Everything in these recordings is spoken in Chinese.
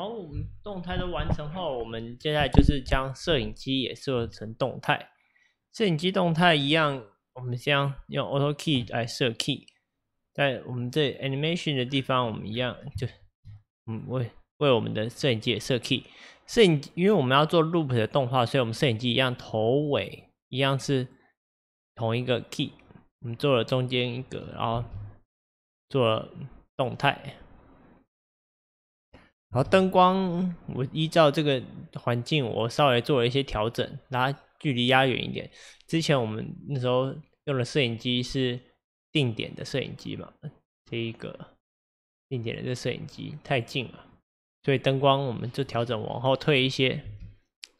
好，我们动态都完成后，我们现在就是将摄影机也设成动态。摄影机动态一样，我们先用 Auto Key 来设 Key，在我们这 Animation 的地方，我们一样就嗯为为我们的摄影机也设 Key。摄影因为我们要做 Loop 的动画，所以我们摄影机一样头尾一样是同一个 Key，我们做了中间一个，然后做了动态。然后灯光，我依照这个环境，我稍微做了一些调整，拉距离压远一点。之前我们那时候用的摄影机是定点的摄影机嘛，这一个定点的这摄影机太近了，所以灯光我们就调整往后退一些。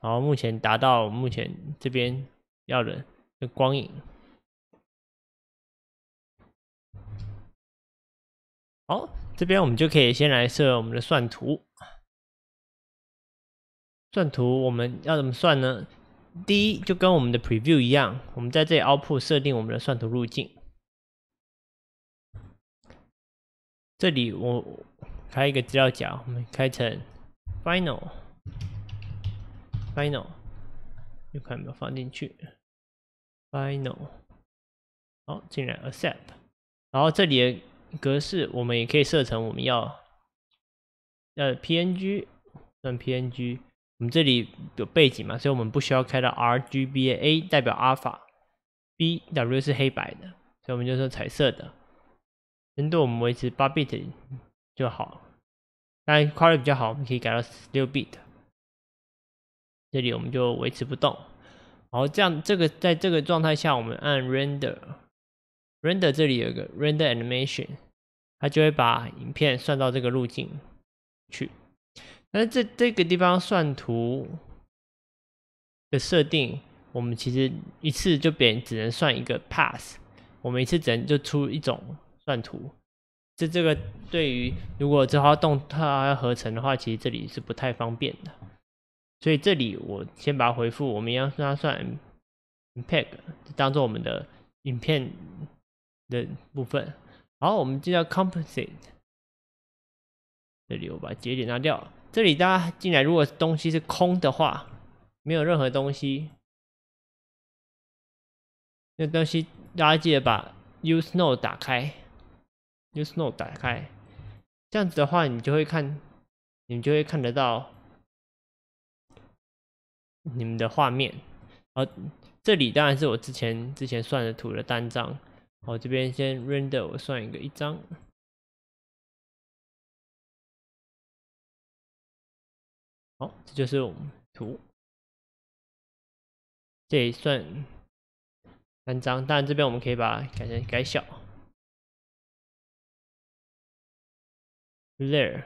然后目前达到目前这边要的光影。好，这边我们就可以先来设我们的算图。算图我们要怎么算呢？第一就跟我们的 preview 一样，我们在这里 output 设定我们的算图路径。这里我开一个资料夹，我们开成 final，final，又看有没有放进去。final，好，进来 accept，然后这里。格式我们也可以设成我们要，呃，PNG，算 PNG。我们这里有背景嘛，所以我们不需要开到 RGBA，代表阿尔法。BW 是黑白的，所以我们就说彩色的。针对我们维持八 bit 就好当但 quality 比较好，我们可以改到十六 bit。这里我们就维持不动。然后这样这个在这个状态下，我们按 Render。Render 这里有个 Render Animation，它就会把影片算到这个路径去。那这这个地方算图的设定，我们其实一次就变只能算一个 Pass，我们一次只能就出一种算图。这这个对于如果之后要动态要合成的话，其实这里是不太方便的。所以这里我先把它回复，我们一样让它算 i m a c e 当做我们的影片。的部分，好，我们进到 compensate，这里我把节点拿掉。这里大家进来，如果东西是空的话，没有任何东西，那东西大家记得把 use node 打开，use node 打开，这样子的话，你就会看，你就会看得到你们的画面。而这里当然是我之前之前算的图的单张。好，这边先 render 算一个一张。好，这就是我们图。这也算三张，但这边我们可以把它改成改小 layer。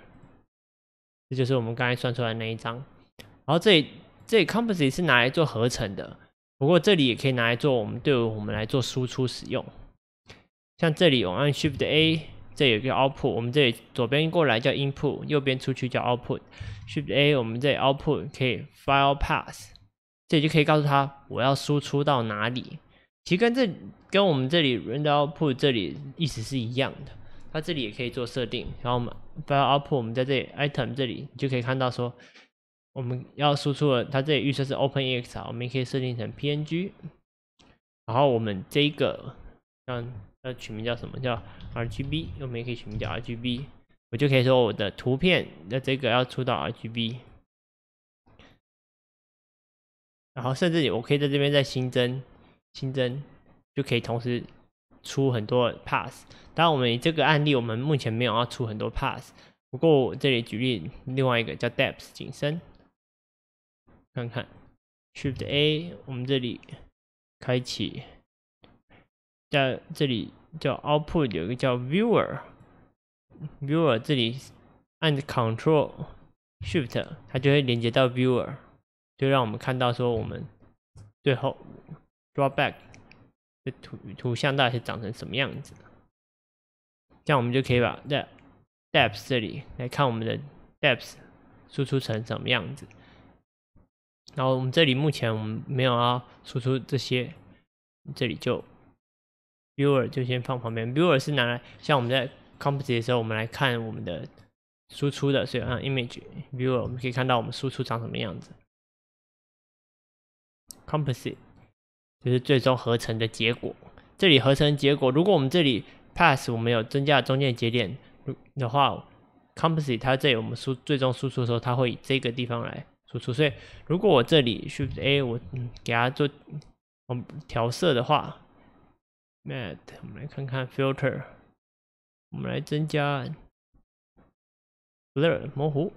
这就是我们刚才算出来那一张。然后这里这里 composite 是拿来做合成的，不过这里也可以拿来做我们对我们来做输出使用。像这里我们按 Shift A，这有一个 Output，我们这里左边过来叫 Input，右边出去叫 Output。Shift A，我们这里 Output 可以 File Path，这里就可以告诉他我要输出到哪里。其实跟这跟我们这里 Render Output 这里意思是一样的，它这里也可以做设定。然后我们 File Output，我们在这里 Item 这里你就可以看到说我们要输出的，它这里预设是 OpenEXR，我们也可以设定成 PNG。然后我们这个像。要取名叫什么叫 RGB，我们也可以取名叫 RGB，我就可以说我的图片那这个要出到 RGB，然后甚至我可以在这边再新增新增，就可以同时出很多 pass。当然我们这个案例我们目前没有要出很多 pass，不过我这里举例另外一个叫 depth 景深，看看 Shift A，我们这里开启。在这里叫 output，有一个叫 viewer，viewer 这里按 control shift，它就会连接到 viewer，就让我们看到说我们最后 draw back 的图图像到底是长成什么样子。这样我们就可以把 depth depth 这里来看我们的 depth 输出成什么样子。然后我们这里目前我们没有要输出这些，这里就。Viewer 就先放旁边。Viewer 是拿来像我们在 Composite 的时候，我们来看我们的输出的，所以按 Image Viewer 我们可以看到我们输出长什么样子。Composite 就是最终合成的结果。这里合成结果，如果我们这里 Pass 我们有增加中间节点的话，Composite 它这里我们输最终输出的时候，它会以这个地方来输出。所以如果我这里是 A 我嗯给它做们调色的话。Mat，我们来看看 Filter，我们来增加 Blur 模糊，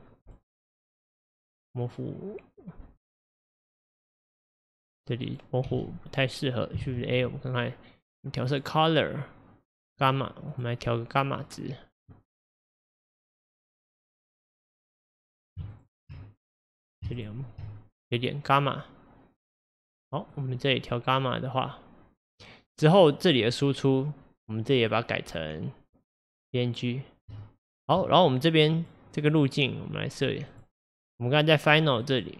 模糊。这里模糊不太适合，是不是？A，我们看看调色 Color，伽马，我们来调个伽马值。有点，有点伽马。好，我们这里调伽马的话。之后，这里的输出我们这里也把它改成 PNG。好，然后我们这边这个路径我们来设。我们刚才在 Final 这里，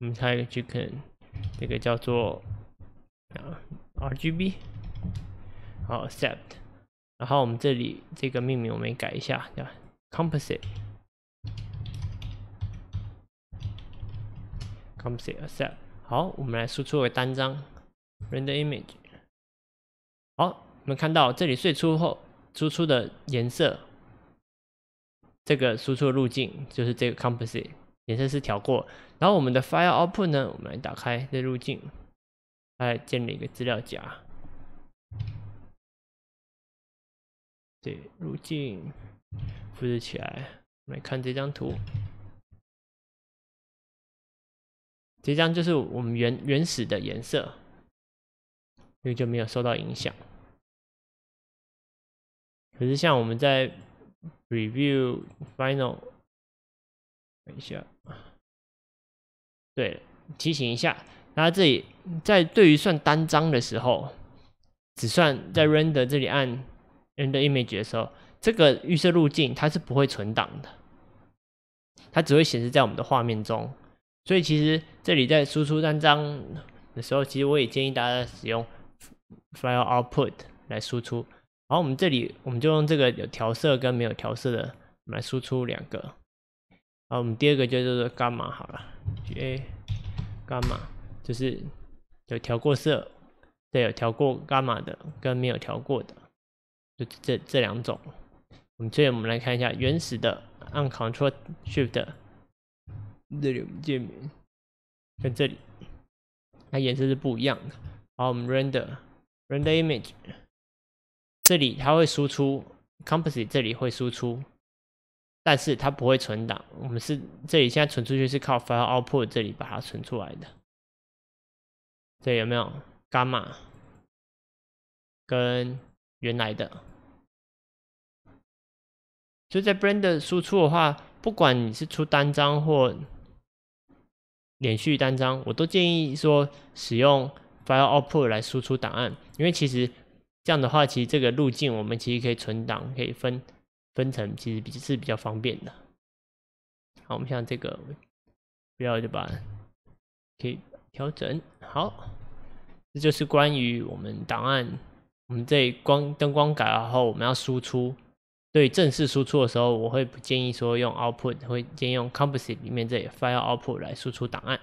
我们下一个 chicken，这个叫做 RGB。好 a c c e p t 然后我们这里这个命名我们改一下，叫 Composite。Composite c e p t 好，我们来输出为单张 Render Image。好，我们看到这里最出后，输出的颜色，这个输出的路径就是这个 composite 颜色是调过，然后我们的 file output 呢，我们来打开这路径，哎，建立一个资料夹，对，路径复制起来，来看这张图，这张就是我们原原始的颜色。因为就没有受到影响。可是像我们在 review final 等一下，对，提醒一下。然后这里在对于算单张的时候，只算在 render 这里按 render image 的时候，这个预设路径它是不会存档的，它只会显示在我们的画面中。所以其实这里在输出单张的时候，其实我也建议大家使用。File Output 来输出，然后我们这里我们就用这个有调色跟没有调色的来输出两个，然后我们第二个就是伽马好了，A g 伽马就是有调过色，对，有调过伽马的跟没有调过的，就这这两种。我们这里我们来看一下原始的按 Control Shift，这里我们界面跟这里，它颜色是不一样的。然后我们 Render。Render Image，这里它会输出，Composite 这里会输出，但是它不会存档。我们是这里现在存出去是靠 File Output 这里把它存出来的。这有没有伽马跟原来的？所以在 Render 输出的话，不管你是出单张或连续单张，我都建议说使用。File Output 来输出档案，因为其实这样的话，其实这个路径我们其实可以存档，可以分分成，其实比是比较方便的。好，我们像这个不要就把可以调整。好，这就是关于我们档案，我们这光灯光改了后，我们要输出。对正式输出的时候，我会不建议说用 Output，会建议用 Composite 里面这里 File Output 来输出档案。